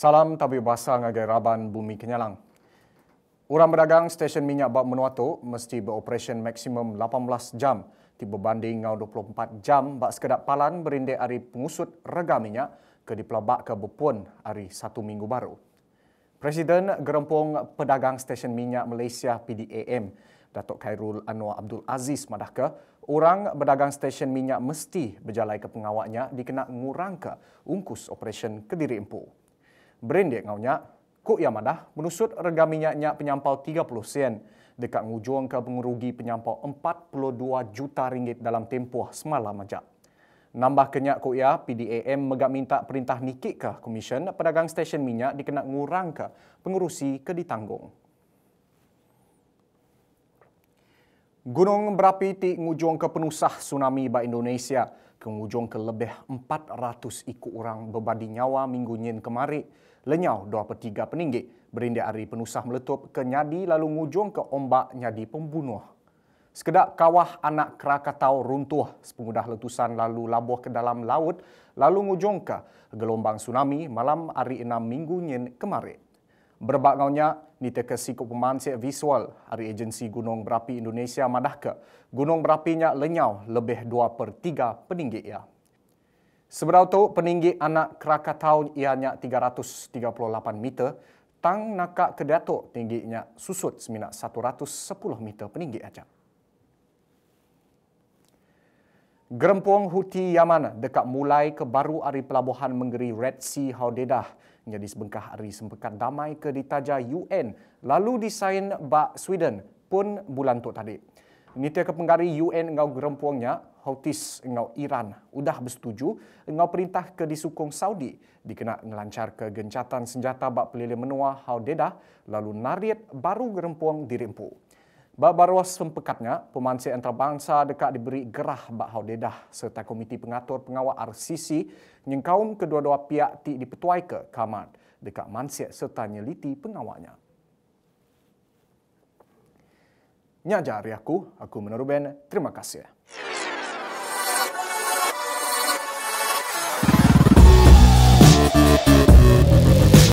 Salam tapi bahasa ngagai raban bumi kenyalang. Orang berdagang stesen minyak bak menuato mesti beroperasi maksimum 18 jam tiba banding ngau 24 jam bak sekedap palan berinde ari pengusut rega minyak ke di pelabak ke bepun hari satu minggu baru. Presiden Gerempong Pedagang Stesen Minyak Malaysia PDAM, Datuk Khairul Anwar Abdul Aziz Madaka, orang berdagang stesen minyak mesti berjalan ke pengawaknya dikenak ngurang ungkus operasi kediri empu. Brain dia ngaunya, kok ya madah menusut rega minyaknya penyampau 30 sen dekat ngujuang ke pengurugi penyampau 42 juta ringgit dalam tempoh semalam aja. Nambah kenyak kok ya, PDAM megak minta perintah nikik ke Komisen Pedagang Stesen Minyak dikena ngurang ke pengurusi ke ditanggung. Gunung berapi di ngujung ke penusah tsunami ba Indonesia ke ngujung ke lebih 400 ikut orang berbadi nyawa minggu nyin kemari. Lenyau 2 per 3 peninggi. Berindik hari penusah meletup ke nyadi lalu ngujung ke ombak nyadi pembunuh. Sekedak kawah anak Krakatau runtuh sepengudah letusan lalu labuh ke dalam laut lalu ngujung ke gelombang tsunami malam hari enam minggu nyin kemarin. Berbangaunya, nite kasi ku pemansi visual dari agensi Gunung Berapi Indonesia madah ke Gunung berapinya lenyau lebih 2 per 3 peninggi ia. Seberau tu, peninggi anak Krakatau ianya 338 meter, tang nakak ke datuk tingginya susut seminak 110 meter peninggi aja. Gerempuang Huti Yaman dekat mulai ke baru hari pelabuhan menggeri Red Sea Haudedah menjadi sebengkah hari sempekan damai ke ditaja UN lalu disain bak Sweden pun bulan tu tadi. Nitya kepenggari UN engau gerempuangnya, Houthis engau Iran, udah bersetuju engau perintah ke disukung Saudi dikena melancar ke gencatan senjata bak peliling menua Haudedah lalu narit baru gerempuang dirimpu. Barbaros sempekatnya, pemansi antarabangsa dekat diberi gerah bak hau dedah serta komiti pengatur pengawal RCC kaum kedua-dua pihak ti dipetuai ke kamar dekat mansi serta nyeliti pengawalnya. Nyajar ya aku, aku menurut Ben, terima kasih.